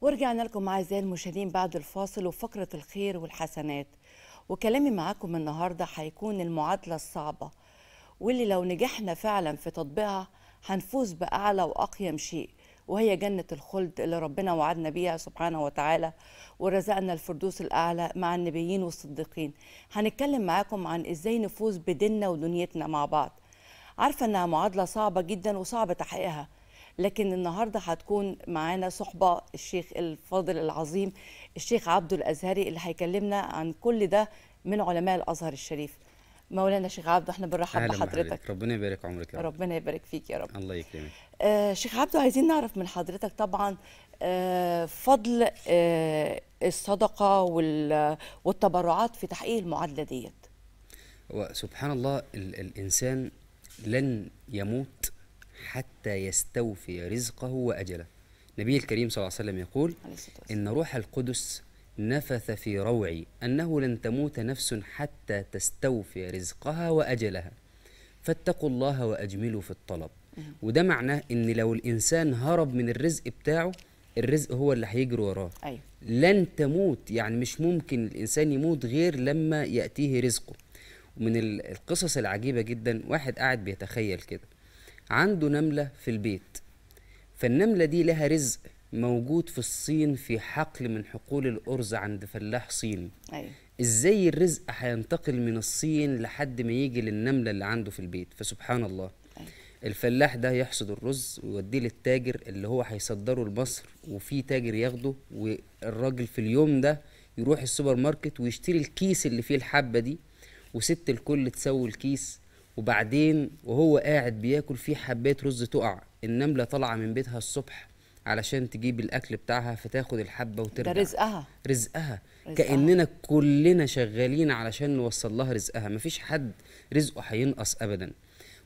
ورجعنا لكم اعزائي المشاهدين بعد الفاصل وفقره الخير والحسنات وكلامي معاكم النهارده هيكون المعادله الصعبه واللي لو نجحنا فعلا في تطبيقها هنفوز باعلى واقيم شيء وهي جنة الخلد اللي ربنا وعدنا بيها سبحانه وتعالى ورزقنا الفردوس الأعلى مع النبيين والصديقين هنتكلم معاكم عن إزاي نفوز بديننا ودنيتنا مع بعض عارفة أنها معادلة صعبة جدا وصعب تحقيقها لكن النهارده هتكون معانا صحبه الشيخ الفاضل العظيم الشيخ عبده الازهري اللي هيكلمنا عن كل ده من علماء الازهر الشريف مولانا شيخ عبده احنا بنرحب بحضرتك ربنا يبارك عمرك يا رب ربنا يبارك فيك يا رب الله يكرمك آه شيخ عبده عايزين نعرف من حضرتك طبعا آه فضل آه الصدقه والتبرعات في تحقيق المعادله ديت سبحان الله ال الانسان لن يموت حتى يستوفي رزقه وأجله النبي الكريم صلى الله عليه وسلم يقول إن روح القدس نفث في روعي أنه لن تموت نفس حتى تستوفي رزقها وأجلها فاتقوا الله وأجملوا في الطلب وده معناه إن لو الإنسان هرب من الرزق بتاعه الرزق هو اللي هيجري وراه أيوه. لن تموت يعني مش ممكن الإنسان يموت غير لما يأتيه رزقه ومن القصص العجيبة جدا واحد قاعد بيتخيل كده عنده نملة في البيت فالنملة دي لها رزق موجود في الصين في حقل من حقول الأرز عند فلاح صيني أيوة. ازاي الرزق هينتقل من الصين لحد ما يجي للنملة اللي عنده في البيت فسبحان الله أيوة. الفلاح ده يحصد الرز ويوديه للتاجر اللي هو هيصدره لمصر وفي تاجر ياخده والراجل في اليوم ده يروح السوبر ماركت ويشتري الكيس اللي فيه الحبة دي وست الكل تسوي الكيس وبعدين وهو قاعد بياكل في حبات رز تقع النمله طالعه من بيتها الصبح علشان تجيب الاكل بتاعها فتاخد الحبه وترجع ده رزقها رزقها, رزقها. كاننا كلنا شغالين علشان نوصل لها رزقها مفيش حد رزقه هينقص ابدا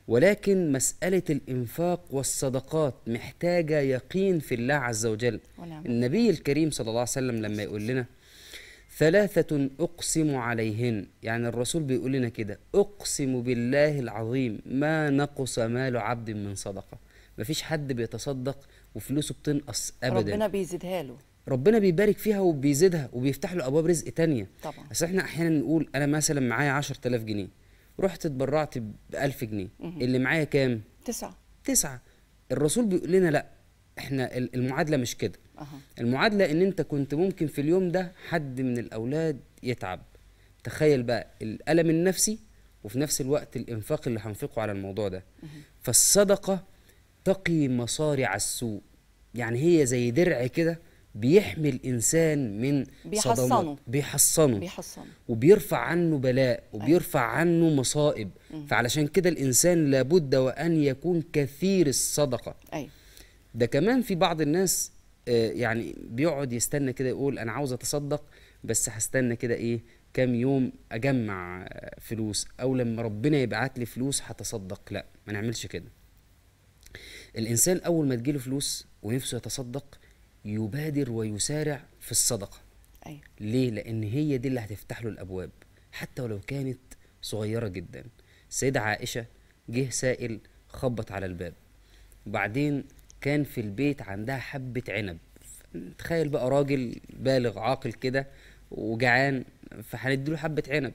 ولكن مسألة الإنفاق والصدقات محتاجة يقين في الله عز وجل ونعم. النبي الكريم صلى الله عليه وسلم لما يقول لنا ثلاثة أقسم عليهن يعني الرسول بيقول لنا كده أقسم بالله العظيم ما نقص مال عبد من صدقة مفيش حد بيتصدق وفلوسه بتنقص أبدا ربنا بيزيدها له ربنا بيبارك فيها وبيزيدها وبيفتح له أبواب رزق تانية طبعا أصل إحنا أحيانا نقول أنا مثلا معايا 10000 جنيه رحت اتبرعت ب 1000 جنيه مه. اللي معايا كام؟ تسعة تسعة الرسول بيقول لنا لا إحنا المعادلة مش كده أه. المعادله ان انت كنت ممكن في اليوم ده حد من الاولاد يتعب تخيل بقى الالم النفسي وفي نفس الوقت الانفاق اللي هنفقه على الموضوع ده أه. فالصدقه تقي مصارع السوء يعني هي زي درع كده بيحمي الانسان من بيحصنه صدمات بيحصنه بيحصنه وبيرفع عنه بلاء وبيرفع أيوة. عنه مصائب فعلشان كده الانسان لابد وان يكون كثير الصدقه أيه. ده كمان في بعض الناس آه، يعني بيقعد يستنى كده يقول انا عاوز اتصدق بس هستنى كده ايه كام يوم اجمع آه، فلوس او لما ربنا يبعت لي فلوس هتصدق لا ما نعملش كده الانسان اول ما تجيله فلوس ونفسه يتصدق يبادر ويسارع في الصدقه أيوة. ليه لان هي دي اللي هتفتح له الابواب حتى ولو كانت صغيره جدا السيده عائشه جه سائل خبط على الباب وبعدين كان في البيت عندها حبة عنب تخيل بقى راجل بالغ عاقل كده وجعان فهنديله حبة عنب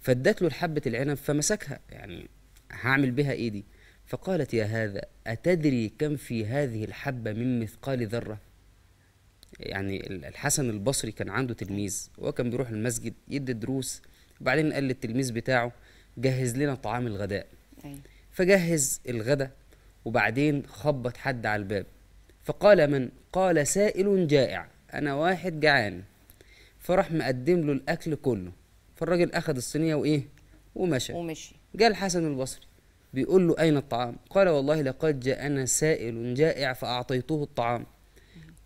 فادت له حبة العنب فمسكها يعني هعمل بها ايه دي فقالت يا هذا أتدري كم في هذه الحبة من مثقال ذرة يعني الحسن البصري كان عنده تلميذ وهو كان بيروح المسجد يدي دروس وبعدين قال للتلميذ بتاعه جهز لنا طعام الغداء فجهز الغداء وبعدين خبط حد على الباب فقال من قال سائل جائع انا واحد جعان فراح مقدم له الاكل كله فالراجل اخذ الصينيه وايه ومشى ومشي جاء الحسن البصري بيقول له اين الطعام قال والله لقد جاءنا سائل جائع فاعطيته الطعام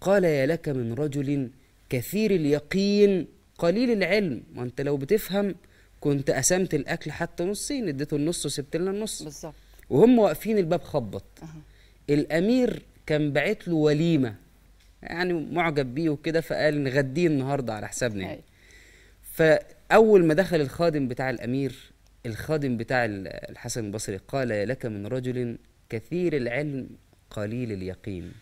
قال يا لك من رجل كثير اليقين قليل العلم وانت لو بتفهم كنت قسمت الاكل حتى نصين اديته النص وسبت لنا النص بالظبط وهم واقفين الباب خبط الامير كان باعت له وليمه يعني معجب بيه وكده فقال نغديه النهارده على حسابنا يعني فاول ما دخل الخادم بتاع الامير الخادم بتاع الحسن البصري قال يا لك من رجل كثير العلم قليل اليقين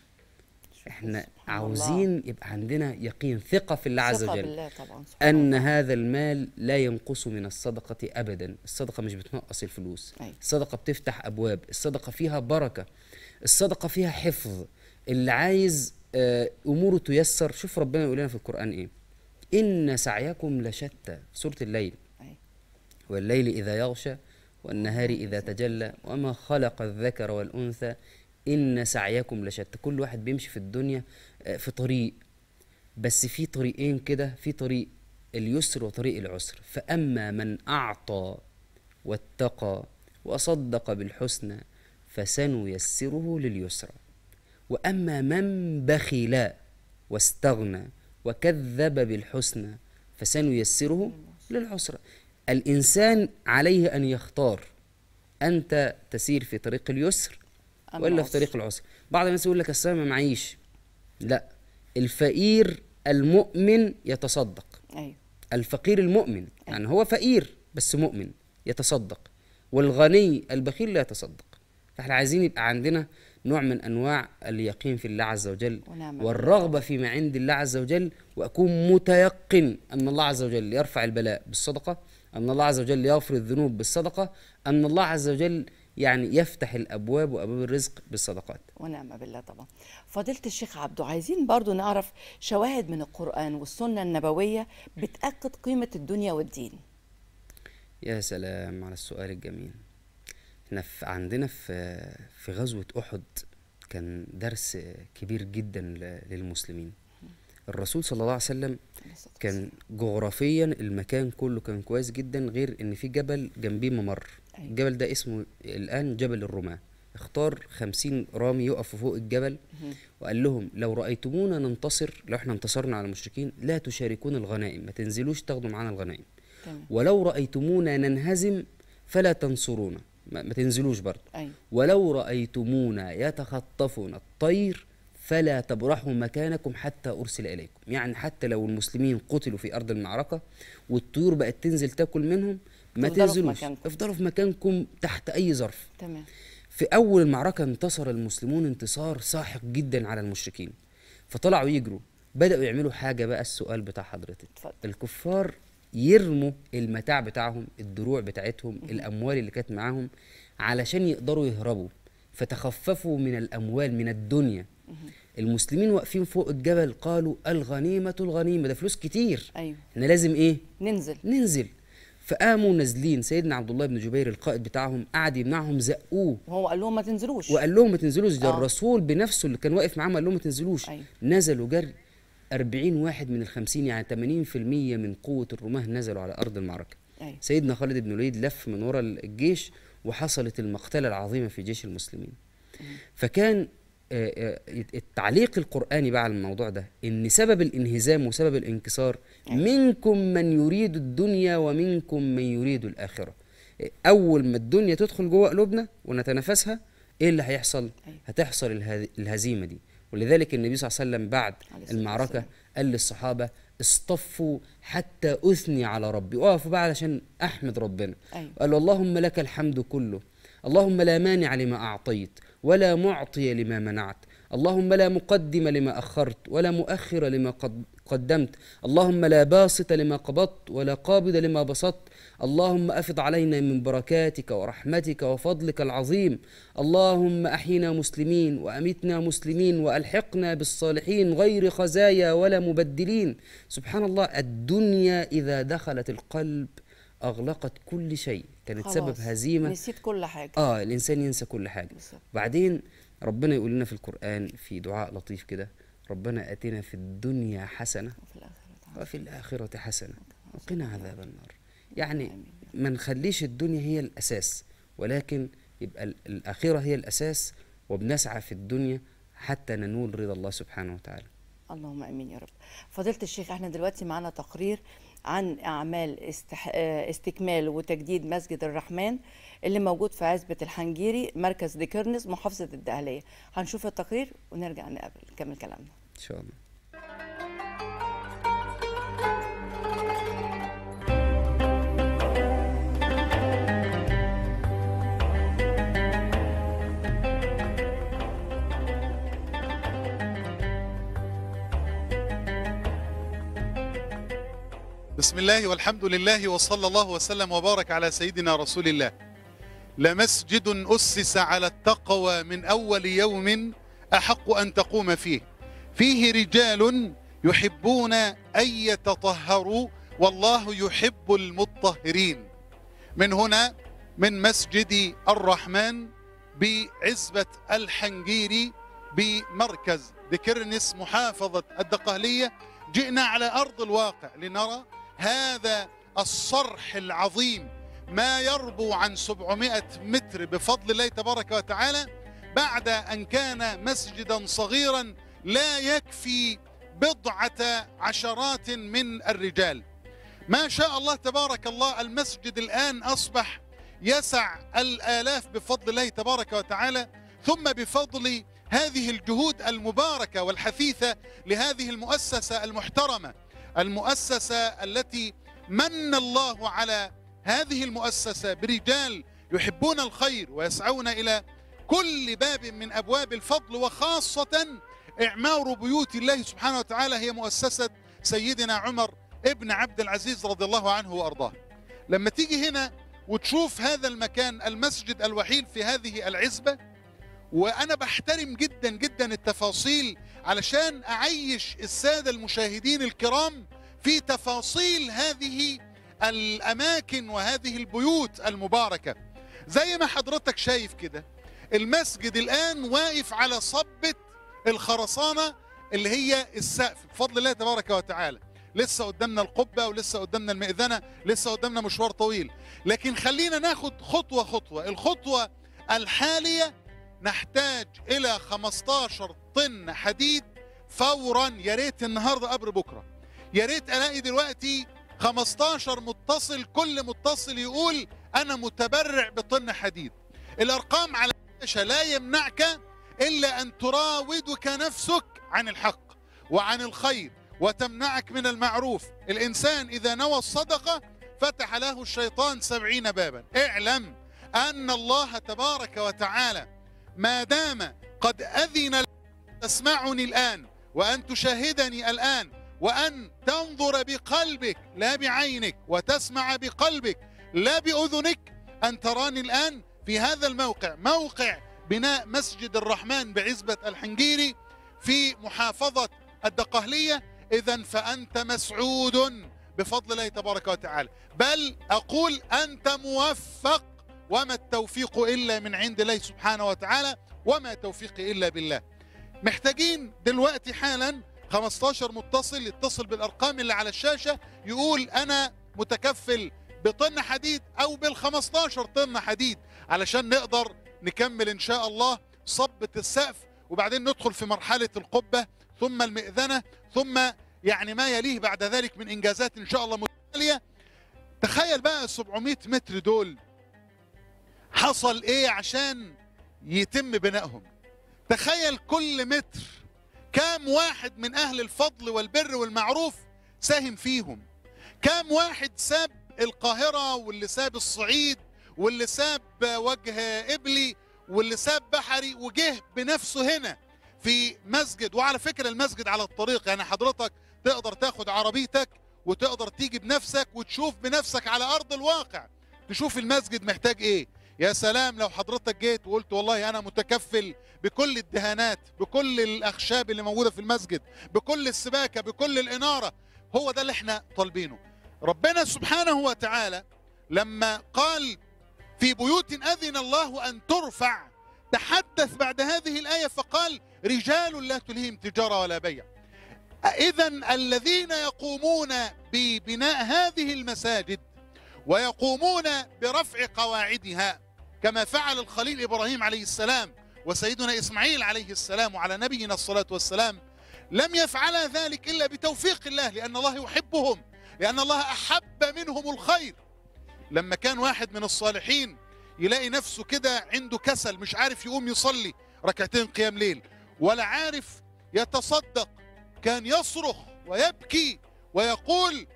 احنا عاوزين الله. يبقى عندنا يقين ثقه في الله عز وجل بالله طبعا ان هذا المال لا ينقص من الصدقه ابدا الصدقه مش بتنقص الفلوس أي. أيوة. الصدقه بتفتح ابواب الصدقه فيها بركه الصدقه فيها حفظ اللي عايز آه، اموره تيسر شوف ربنا يقول لنا في القران ايه ان سعيكم لشتى سوره الليل أيوة. والليل اذا يغشى والنهار اذا تجلى وما خلق الذكر والانثى ان سعيكم لشتى كل واحد بيمشي في الدنيا آه، في طريق بس في طريقين كده في طريق اليسر وطريق العسر فاما من اعطى واتقى وصدق بالحسنى فسنيسره لليسرى واما من بخل واستغنى وكذب بالحسنى فسنيسره للعسرى الانسان عليه ان يختار انت تسير في طريق اليسر والا في طريق العسر بعض الناس يقول لك السبب معيش لا الفقير المؤمن يتصدق أيوه. الفقير المؤمن أيوه. يعني هو فقير بس مؤمن يتصدق والغني البخيل لا يتصدق فاحنا عايزين يبقى عندنا نوع من انواع اليقين في الله عز وجل والرغبه فيما عند الله عز وجل واكون متيقن ان الله عز وجل يرفع البلاء بالصدقه ان الله عز وجل يغفر الذنوب بالصدقه ان الله عز وجل يعني يفتح الابواب وابواب الرزق بالصدقات ونعم بالله طبعا فضيله الشيخ عبده عايزين برضو نعرف شواهد من القران والسنه النبويه بتاكد قيمه الدنيا والدين يا سلام على السؤال الجميل احنا في عندنا في في غزوه احد كان درس كبير جدا للمسلمين الرسول صلى الله عليه وسلم كان جغرافيا المكان كله كان كويس جدا غير ان في جبل جنبيه ممر الجبل ده اسمه الآن جبل الرماة اختار خمسين رامي يقفوا فوق الجبل وقال لهم لو رأيتمونا ننتصر لو احنا انتصرنا على المشركين لا تشاركون الغنائم ما تنزلوش تاخدوا معانا الغنائم ولو رأيتمونا ننهزم فلا تنصرونا ما, تنزلوش برضه أيوة. ولو رأيتمونا يتخطفنا الطير فلا تبرحوا مكانكم حتى أرسل إليكم يعني حتى لو المسلمين قتلوا في أرض المعركة والطيور بقت تنزل تاكل منهم ما تنزلوش افضلوا في مكانكم تحت اي ظرف تمام في اول المعركه انتصر المسلمون انتصار ساحق جدا على المشركين فطلعوا يجروا بداوا يعملوا حاجه بقى السؤال بتاع حضرتك اتفضل. الكفار يرموا المتاع بتاعهم الدروع بتاعتهم -م. الاموال اللي كانت معاهم علشان يقدروا يهربوا فتخففوا من الاموال من الدنيا م المسلمين واقفين فوق الجبل قالوا الغنيمه الغنيمه ده فلوس كتير أيوة. احنا لازم ايه ننزل ننزل فقاموا نازلين سيدنا عبد الله بن جبير القائد بتاعهم قعد يمنعهم زقوه وهو قال لهم ما تنزلوش وقال لهم ما تنزلوش ده آه. الرسول بنفسه اللي كان واقف معاهم قال لهم ما تنزلوش أيوه. نزلوا جري 40 واحد من ال 50 يعني 80% من قوه الرماه نزلوا على ارض المعركه أيوه. سيدنا خالد بن الوليد لف من ورا الجيش وحصلت المقتله العظيمه في جيش المسلمين أيوه. فكان آه، آه، التعليق القرآني بقى على الموضوع ده إن سبب الانهزام وسبب الانكسار أيوة. منكم من يريد الدنيا ومنكم من يريد الآخرة أول ما الدنيا تدخل جوه قلوبنا ونتنافسها إيه اللي هيحصل؟ أيوة. هتحصل الهزيمة دي ولذلك النبي صلى الله عليه وسلم بعد المعركة قال للصحابة اصطفوا حتى أثني على ربي وقفوا بقى علشان أحمد ربنا أيوة. اللهم لك الحمد كله اللهم لا مانع لما أعطيت ولا معطي لما منعت اللهم لا مقدم لما اخرت ولا مؤخر لما قدمت اللهم لا باسط لما قبضت ولا قابض لما بسطت اللهم افض علينا من بركاتك ورحمتك وفضلك العظيم اللهم احينا مسلمين وامتنا مسلمين والحقنا بالصالحين غير خزايا ولا مبدلين سبحان الله الدنيا اذا دخلت القلب اغلقت كل شيء كانت خلاص. سبب هزيمه نسيت كل حاجه اه الانسان ينسى كل حاجه بالزبط. بعدين ربنا يقول لنا في القران في دعاء لطيف كده ربنا اتنا في الدنيا حسنه وفي الاخره, وفي الآخرة حسنه وقنا عذاب النار يعني ما نخليش الدنيا هي الاساس ولكن يبقى الاخره هي الاساس وبنسعى في الدنيا حتى ننول رضا الله سبحانه وتعالى اللهم امين يا رب فضيله الشيخ احنا دلوقتي معانا تقرير عن اعمال استح... آه، استكمال وتجديد مسجد الرحمن اللي موجود في عزبه الحنجيري مركز ديكرنس محافظه الدقهليه هنشوف التقرير ونرجع نقابل نكمل كلامنا ان شاء الله بسم الله والحمد لله وصلى الله وسلم وبارك على سيدنا رسول الله لمسجد أسس على التقوى من أول يوم أحق أن تقوم فيه فيه رجال يحبون أن يتطهروا والله يحب المطهرين من هنا من مسجد الرحمن بعزبة الحنجيري بمركز ذكرنس محافظة الدقهلية جئنا على أرض الواقع لنرى هذا الصرح العظيم ما يربو عن 700 متر بفضل الله تبارك وتعالى بعد أن كان مسجدا صغيرا لا يكفي بضعة عشرات من الرجال ما شاء الله تبارك الله المسجد الآن أصبح يسع الآلاف بفضل الله تبارك وتعالى ثم بفضل هذه الجهود المباركة والحثيثة لهذه المؤسسة المحترمة المؤسسة التي من الله على هذه المؤسسة برجال يحبون الخير ويسعون إلى كل باب من أبواب الفضل وخاصة إعمار بيوت الله سبحانه وتعالى هي مؤسسة سيدنا عمر ابن عبد العزيز رضي الله عنه وأرضاه لما تيجي هنا وتشوف هذا المكان المسجد الوحيد في هذه العزبة وأنا بحترم جدا جدا التفاصيل علشان أعيش السادة المشاهدين الكرام في تفاصيل هذه الأماكن وهذه البيوت المباركة زي ما حضرتك شايف كده المسجد الآن واقف على صبة الخرسانة اللي هي السقف بفضل الله تبارك وتعالى لسه قدامنا القبة ولسه قدامنا المئذنة لسه قدامنا مشوار طويل لكن خلينا ناخد خطوة خطوة الخطوة الحالية نحتاج إلى 15 طن حديد فورا يا ريت النهارده قبل بكره يا ريت الاقي دلوقتي 15 متصل كل متصل يقول انا متبرع بطن حديد الارقام على الشاشه لا يمنعك الا ان تراودك نفسك عن الحق وعن الخير وتمنعك من المعروف الانسان اذا نوى الصدقه فتح له الشيطان سبعين بابا اعلم ان الله تبارك وتعالى ما دام قد اذن تسمعني الآن وأن تشاهدني الآن وأن تنظر بقلبك لا بعينك وتسمع بقلبك لا بأذنك أن تراني الآن في هذا الموقع موقع بناء مسجد الرحمن بعزبة الحنجيري في محافظة الدقهلية إذا فأنت مسعود بفضل الله تبارك وتعالى بل أقول أنت موفق وما التوفيق إلا من عند الله سبحانه وتعالى وما توفيقي إلا بالله محتاجين دلوقتي حالا 15 متصل يتصل بالارقام اللي على الشاشه يقول انا متكفل بطن حديد او بال 15 طن حديد علشان نقدر نكمل ان شاء الله صبة السقف وبعدين ندخل في مرحلة القبة ثم المئذنة ثم يعني ما يليه بعد ذلك من انجازات ان شاء الله متتالية تخيل بقى ال 700 متر دول حصل ايه عشان يتم بنائهم تخيل كل متر كام واحد من أهل الفضل والبر والمعروف ساهم فيهم كام واحد ساب القاهرة واللي ساب الصعيد واللي ساب وجه إبلي واللي ساب بحري وجه بنفسه هنا في مسجد وعلى فكرة المسجد على الطريق يعني حضرتك تقدر تاخد عربيتك وتقدر تيجي بنفسك وتشوف بنفسك على أرض الواقع تشوف المسجد محتاج إيه يا سلام لو حضرتك جيت وقلت والله انا متكفل بكل الدهانات بكل الاخشاب اللي موجوده في المسجد بكل السباكه بكل الاناره هو ده اللي احنا طالبينه ربنا سبحانه وتعالى لما قال في بيوت اذن الله ان ترفع تحدث بعد هذه الايه فقال رجال لا تلهم تجاره ولا بيع اذا الذين يقومون ببناء هذه المساجد ويقومون برفع قواعدها كما فعل الخليل إبراهيم عليه السلام وسيدنا إسماعيل عليه السلام وعلى نبينا الصلاة والسلام لم يفعلا ذلك إلا بتوفيق الله لأن الله يحبهم لأن الله أحب منهم الخير لما كان واحد من الصالحين يلاقي نفسه كده عنده كسل مش عارف يقوم يصلي ركعتين قيام ليل ولا عارف يتصدق كان يصرخ ويبكي ويقول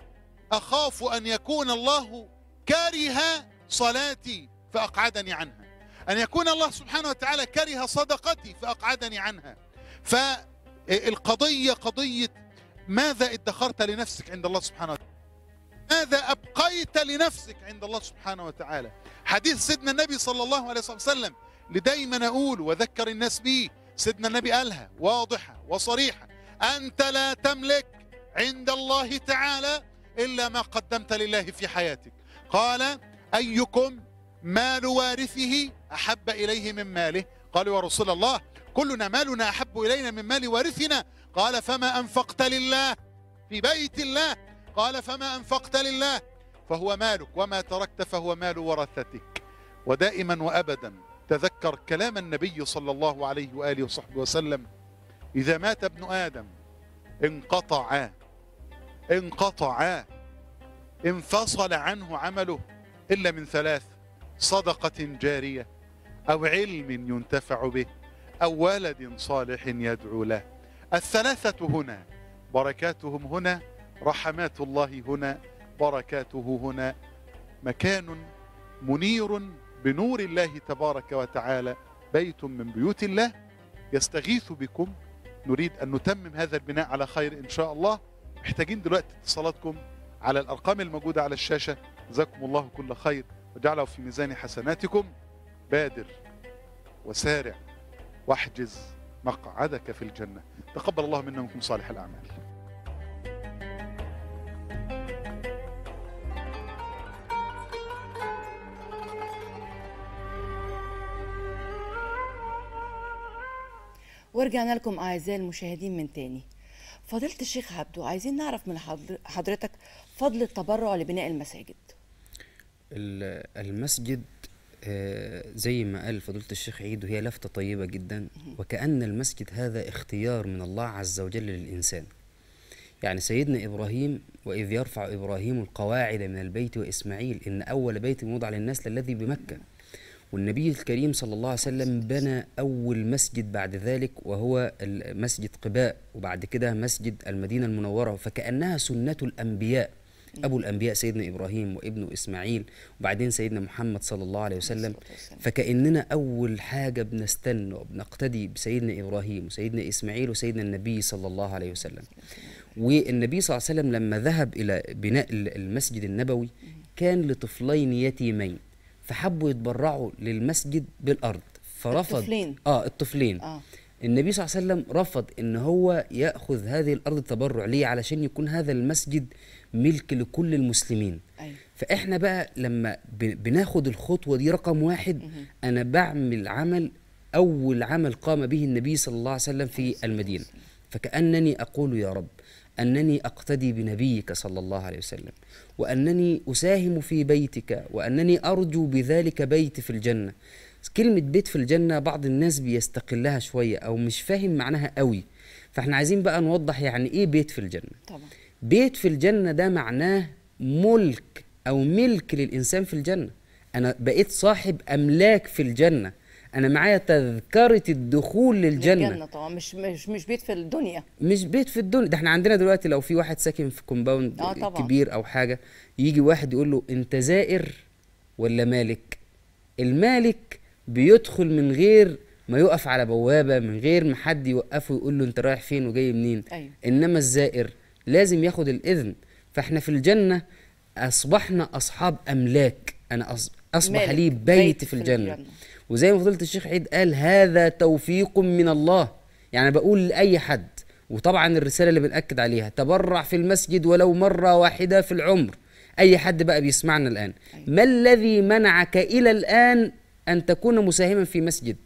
أخاف أن يكون الله كاره صلاتي فأقعدني عنها أن يكون الله سبحانه وتعالى كره صدقتي فأقعدني عنها فالقضية قضية ماذا ادخرت لنفسك عند الله سبحانه وتعالى ماذا أبقيت لنفسك عند الله سبحانه وتعالى حديث سيدنا النبي صلى الله عليه وسلم لدايما أقول وذكر الناس به سيدنا النبي قالها واضحة وصريحة أنت لا تملك عند الله تعالى إلا ما قدمت لله في حياتك قال أيكم مال وارثه أحب إليه من ماله قالوا يا رسول الله كلنا مالنا أحب إلينا من مال وارثنا قال فما أنفقت لله في بيت الله قال فما أنفقت لله فهو مالك وما تركت فهو مال ورثتك ودائما وأبدا تذكر كلام النبي صلى الله عليه وآله وصحبه وسلم إذا مات ابن آدم انقطع انقطع انفصل عنه عمله إلا من ثلاث صدقة جارية أو علم ينتفع به أو ولد صالح يدعو له الثلاثة هنا بركاتهم هنا رحمات الله هنا بركاته هنا مكان منير بنور الله تبارك وتعالى بيت من بيوت الله يستغيث بكم نريد أن نتمم هذا البناء على خير إن شاء الله محتاجين دلوقتي اتصالاتكم على الأرقام الموجودة على الشاشة جزاكم الله كل خير واجعله في ميزان حسناتكم بادر وسارع واحجز مقعدك في الجنة تقبل الله منا ومنكم صالح الأعمال ورجعنا لكم أعزائي المشاهدين من تاني فضيلة الشيخ عبدو عايزين نعرف من حضرتك فضل التبرع لبناء المساجد المسجد آه، زي ما قال فضيلة الشيخ عيد وهي لفتة طيبة جدا وكأن المسجد هذا اختيار من الله عز وجل للإنسان يعني سيدنا إبراهيم وإذ يرفع إبراهيم القواعد من البيت وإسماعيل إن أول بيت وضع للناس الذي بمكة والنبي الكريم صلى الله عليه وسلم بنى أول مسجد بعد ذلك وهو مسجد قباء وبعد كده مسجد المدينة المنورة فكأنها سنة الأنبياء أبو الأنبياء سيدنا إبراهيم وابنه إسماعيل وبعدين سيدنا محمد صلى الله عليه وسلم فكأننا أول حاجة بنستنى وبنقتدي بسيدنا إبراهيم وسيدنا إسماعيل وسيدنا النبي صلى الله عليه وسلم والنبي صلى الله عليه وسلم لما ذهب إلى بناء المسجد النبوي كان لطفلين يتيمين فحبوا يتبرعوا للمسجد بالأرض فرفض الطفلين اه الطفلين آه. النبي صلى الله عليه وسلم رفض ان هو ياخذ هذه الارض تبرع ليه علشان يكون هذا المسجد ملك لكل المسلمين أيوة. فاحنا بقى لما بناخد الخطوه دي رقم واحد مه. انا بعمل عمل اول عمل قام به النبي صلى الله عليه وسلم في المدينه فكانني اقول يا رب أنني أقتدي بنبيك صلى الله عليه وسلم وأنني أساهم في بيتك وأنني أرجو بذلك بيتي في الجنة كلمة بيت في الجنة بعض الناس بيستقلها شوية أو مش فاهم معناها قوي فاحنا عايزين بقى نوضح يعني إيه بيت في الجنة طبعا. بيت في الجنة ده معناه ملك أو ملك للإنسان في الجنة أنا بقيت صاحب أملاك في الجنة انا معايا تذكره الدخول للجنه الجنه طبعا مش مش مش بيت في الدنيا مش بيت في الدنيا ده احنا عندنا دلوقتي لو في واحد ساكن في كومباوند آه طبعًا. كبير او حاجه يجي واحد يقول له انت زائر ولا مالك المالك بيدخل من غير ما يقف على بوابه من غير ما حد يوقفه ويقول له انت رايح فين وجاي منين أيوة. انما الزائر لازم ياخد الاذن فاحنا في الجنه اصبحنا اصحاب املاك انا اصبح لي بيت, بيت في الجنه, في الجنة. وزي ما فضيله الشيخ عيد قال هذا توفيق من الله يعني بقول لاي حد وطبعا الرساله اللي بناكد عليها تبرع في المسجد ولو مره واحده في العمر اي حد بقى بيسمعنا الان أيوة. ما الذي منعك الى الان أن تكون مساهما في مسجد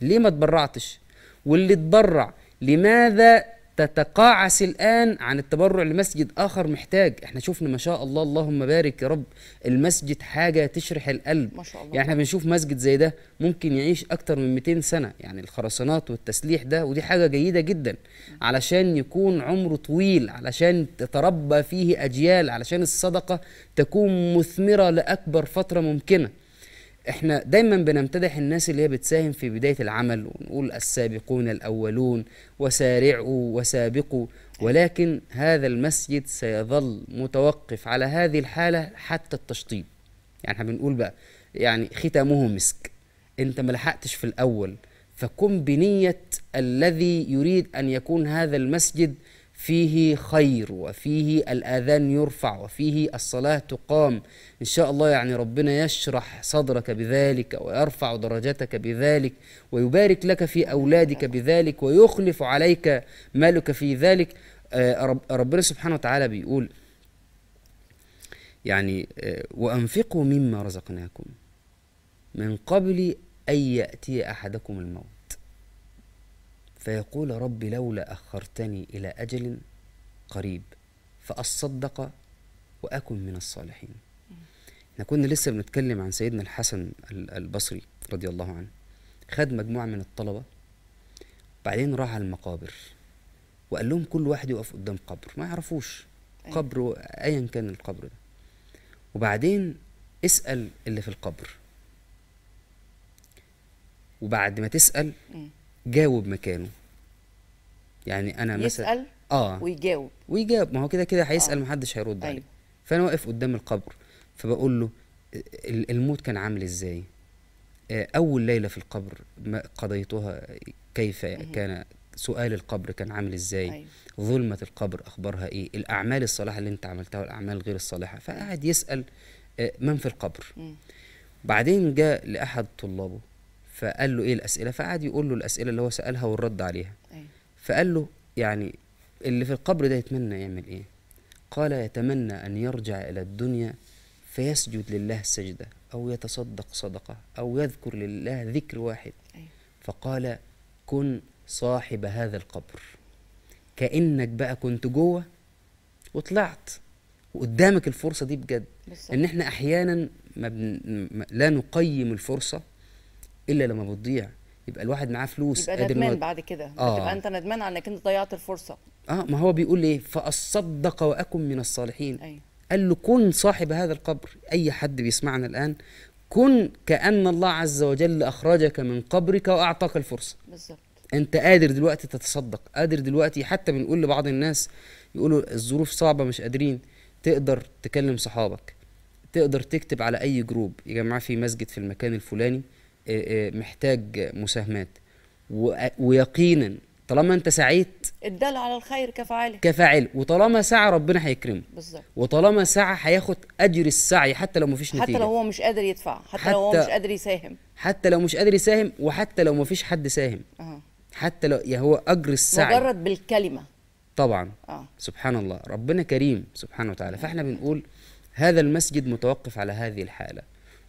ليه ما تبرعتش واللي تبرع لماذا تتقاعس الآن عن التبرع لمسجد آخر محتاج احنا شفنا ما شاء الله اللهم بارك يا رب المسجد حاجة تشرح القلب ما شاء الله. يعني احنا بنشوف مسجد زي ده ممكن يعيش أكتر من 200 سنة يعني الخرسانات والتسليح ده ودي حاجة جيدة جدا علشان يكون عمره طويل علشان تتربى فيه أجيال علشان الصدقة تكون مثمرة لأكبر فترة ممكنة احنا دايما بنمتدح الناس اللي هي بتساهم في بداية العمل ونقول السابقون الأولون وسارعوا وسابقوا ولكن هذا المسجد سيظل متوقف على هذه الحالة حتى التشطيب يعني احنا بنقول بقى يعني ختامه مسك انت ما لحقتش في الأول فكن بنية الذي يريد أن يكون هذا المسجد فيه خير وفيه الأذان يرفع وفيه الصلاة تقام إن شاء الله يعني ربنا يشرح صدرك بذلك ويرفع درجتك بذلك ويبارك لك في أولادك بذلك ويخلف عليك مالك في ذلك آه، ربنا سبحانه وتعالى بيقول يعني آه، وأنفقوا مما رزقناكم من قبل أن يأتي أحدكم الموت فيقول رب لولا أخرتني إلى أجل قريب فأصدق وأكن من الصالحين احنا كنا لسه بنتكلم عن سيدنا الحسن البصري رضي الله عنه خد مجموعة من الطلبة بعدين راح على المقابر وقال لهم كل واحد يقف قدام قبر ما يعرفوش أيوة. قبر ايا كان القبر ده وبعدين اسأل اللي في القبر وبعد ما تسأل إيه. جاوب مكانه يعني انا مثلا يسال اه ويجاوب ويجاوب ما هو كده كده هيسال آه. محدش هيرد عليه أيوه. فانا واقف قدام القبر فبقول له الموت كان عامل ازاي آه، اول ليله في القبر ما قضيتها كيف كان سؤال القبر كان عامل ازاي أيوه. ظلمه القبر اخبارها ايه الاعمال الصالحه اللي انت عملتها والاعمال غير الصالحه فقعد يسال آه، من في القبر م. بعدين جاء لاحد طلابه فقال له ايه الاسئله فقعد يقول له الاسئله اللي هو سالها والرد عليها أيوة. فقال له يعني اللي في القبر ده يتمنى يعمل ايه قال يتمنى ان يرجع الى الدنيا فيسجد لله السجده او يتصدق صدقه او يذكر لله ذكر واحد أيوة. فقال كن صاحب هذا القبر كانك بقى كنت جوه وطلعت وقدامك الفرصه دي بجد ان احنا احيانا ما بن... لا نقيم الفرصه الا لما بتضيع يبقى الواحد معاه فلوس يبقى ندمان بعد كده آه. بتبقى انت ندمان على انك انت ضيعت الفرصه اه ما هو بيقول ايه فاصدق واكن من الصالحين أيوة. قال له كن صاحب هذا القبر اي حد بيسمعنا الان كن كان الله عز وجل اخرجك من قبرك واعطاك الفرصه بالظبط انت قادر دلوقتي تتصدق قادر دلوقتي حتى بنقول لبعض الناس يقولوا الظروف صعبه مش قادرين تقدر تكلم صحابك تقدر تكتب على اي جروب يا جماعه في مسجد في المكان الفلاني آه، آه، محتاج مساهمات ويقينا طالما انت سعيت الدل على الخير كفاعله كفاعل وطالما سعى ربنا هيكرمه بالظبط وطالما سعى هياخد اجر السعي حتى لو مفيش نتيجه حتى لو هو مش قادر يدفع حتى, حتى لو هو مش قادر يساهم حتى لو مش قادر يساهم وحتى لو مفيش حد ساهم أه. حتى لو يا يعني هو اجر السعي مجرد بالكلمه طبعا أه. سبحان الله ربنا كريم سبحانه وتعالى فاحنا بنقول هذا المسجد متوقف على هذه الحاله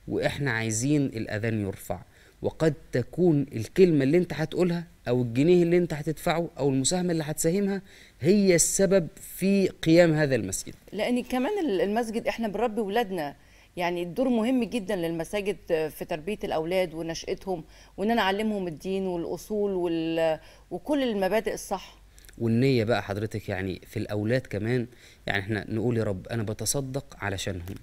واحنا عايزين الاذان يرفع وقد تكون الكلمة اللي انت هتقولها او الجنيه اللي انت هتدفعه او المساهمة اللي هتساهمها هي السبب في قيام هذا المسجد لان كمان المسجد احنا بنربي ولادنا يعني الدور مهم جدا للمساجد في تربيه الاولاد ونشاتهم وان انا اعلمهم الدين والاصول وال... وكل المبادئ الصح والنيه بقى حضرتك يعني في الاولاد كمان يعني احنا نقول يا رب انا بتصدق علشانهم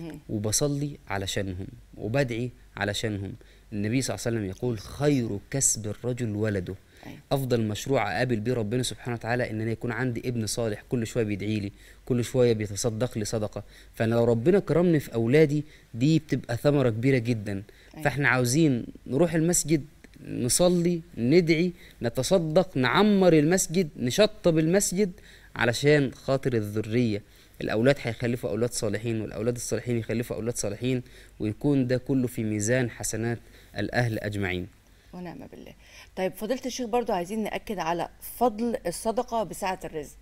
إيه. وبصلي علشانهم وبدعي علشانهم النبي صلى الله عليه وسلم يقول خير كسب الرجل ولده أيوة. افضل مشروع اقابل بيه ربنا سبحانه وتعالى ان انا يكون عندي ابن صالح كل شويه بيدعي لي كل شويه بيتصدق لي صدقه فانا لو ربنا كرمني في اولادي دي بتبقى ثمره كبيره جدا أيوة. فاحنا عاوزين نروح المسجد نصلي ندعي نتصدق نعمر المسجد نشطب المسجد علشان خاطر الذريه الاولاد هيخلفوا اولاد صالحين والاولاد الصالحين يخلفوا اولاد صالحين ويكون ده كله في ميزان حسنات الاهل اجمعين ونعم بالله طيب فضيله الشيخ برضو عايزين ناكد على فضل الصدقه بسعه الرزق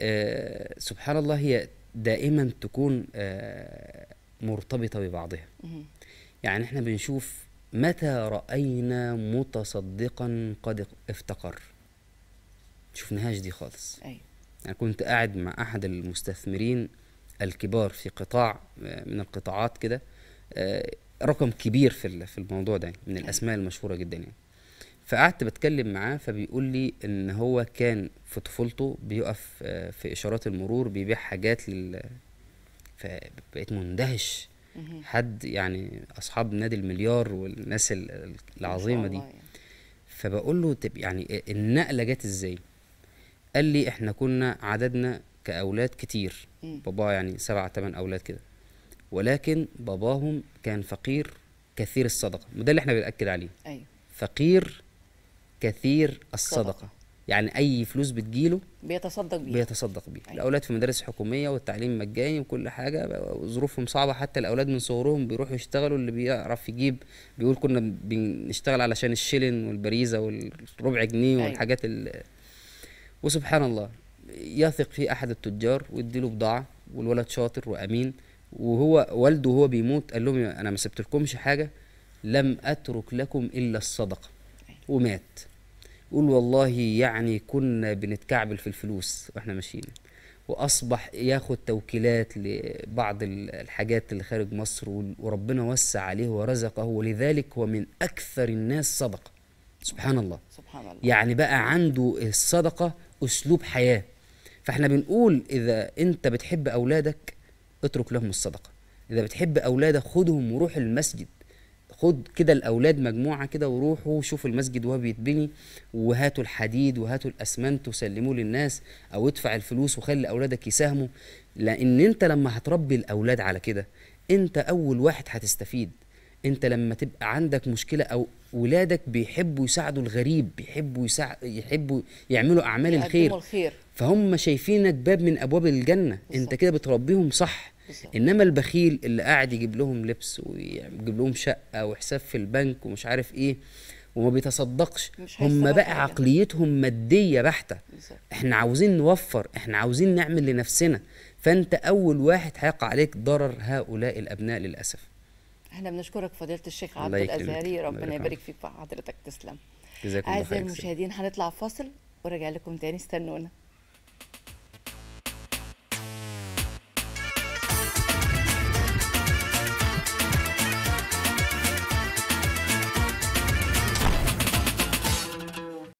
آه سبحان الله هي دائما تكون آه مرتبطه ببعضها يعني احنا بنشوف متى راينا متصدقا قد افتقر شفناهاش دي خالص أيوة. أنا كنت قاعد مع أحد المستثمرين الكبار في قطاع آه، من القطاعات كده آه، رقم كبير في في الموضوع ده من الأسماء المشهورة جدا يعني فقعدت بتكلم معاه فبيقول لي ان هو كان في طفولته بيقف آه، في اشارات المرور بيبيع حاجات لل فبقيت مندهش حد يعني اصحاب نادي المليار والناس العظيمه دي يعني. فبقول له يعني النقله جت ازاي؟ قال لي احنا كنا عددنا كأولاد كتير بابا يعني سبع ثمان أولاد كده ولكن باباهم كان فقير كثير الصدقة وده اللي احنا بنأكد عليه أيوه. فقير كثير الصدقة صدقة. يعني أي فلوس بتجيله بيتصدق بيها بيتصدق بيها أيوه. الأولاد في مدارس حكومية والتعليم مجاني وكل حاجة ظروفهم صعبة حتى الأولاد من صغرهم بيروحوا يشتغلوا اللي بيعرف يجيب بيقول كنا بنشتغل علشان الشلن والبريزة والربع جنيه أيوه. والحاجات اللي وسبحان الله يثق في احد التجار ويديله بضاعه والولد شاطر وامين وهو والده وهو بيموت قال لهم انا ما سبتلكمش حاجه لم اترك لكم الا الصدقه ومات قول والله يعني كنا بنتكعبل في الفلوس واحنا ماشيين واصبح ياخد توكيلات لبعض الحاجات اللي خارج مصر وربنا وسع عليه ورزقه ولذلك هو من اكثر الناس صدقه سبحان الله سبحان الله يعني بقى عنده الصدقه اسلوب حياه فاحنا بنقول اذا انت بتحب اولادك اترك لهم الصدقه اذا بتحب اولادك خدهم وروح المسجد خد كده الاولاد مجموعه كده وروحوا شوفوا المسجد وهو بيتبني وهاتوا الحديد وهاتوا الاسمنت وسلموه للناس او ادفع الفلوس وخلي اولادك يساهموا لان انت لما هتربي الاولاد على كده انت اول واحد هتستفيد انت لما تبقى عندك مشكله او ولادك بيحبوا يساعدوا الغريب بيحبوا يساع... يحبوا يعملوا اعمال الخير الخير فهم شايفينك باب من ابواب الجنه بالزبط. انت كده بتربيهم صح بالزبط. انما البخيل اللي قاعد يجيب لهم لبس ويجيب لهم شقه وحساب في البنك ومش عارف ايه وما بيتصدقش هم بقى حاجة. عقليتهم ماديه بحته بالزبط. احنا عاوزين نوفر احنا عاوزين نعمل لنفسنا فانت اول واحد هيقع عليك ضرر هؤلاء الابناء للاسف احنا بنشكرك فضيله الشيخ عبد الازهري ربنا يبارك فيك وحضرتك تسلم اعزائي المشاهدين هنطلع فاصل ورجع لكم تاني استنونا